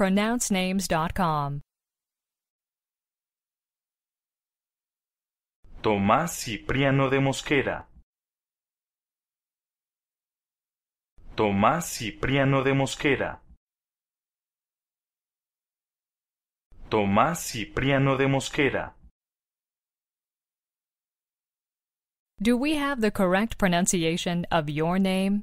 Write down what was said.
pronouncenames.com. Tomás Cipriano de Mosquera. Tomás Cipriano de Mosquera. Tomás Cipriano de Mosquera. Do we have the correct pronunciation of your name?